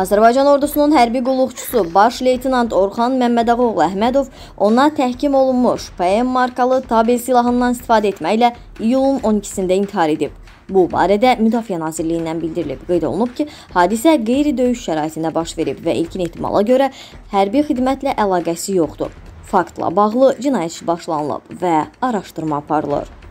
Azərbaycan ordusunun hərbi qulluqçusu baş leytenant Orxan Məmmədağoğlu Əhmədov ona təhkim olunmuş PM markalı tabel silahından istifadə etməklə iyulun 12-sində intihar edib. Bu barədə Müdafiə Nazirliyindən bildirilib. Qeyd olunub ki, hadisə qeyri-döyüş şəraitində baş verib və ilkin ehtimala görə hərbi xidmətlə əlaqəsi yoxdur. Faktla bağlı cinayət işi başlanılıb və araşdırma aparılır.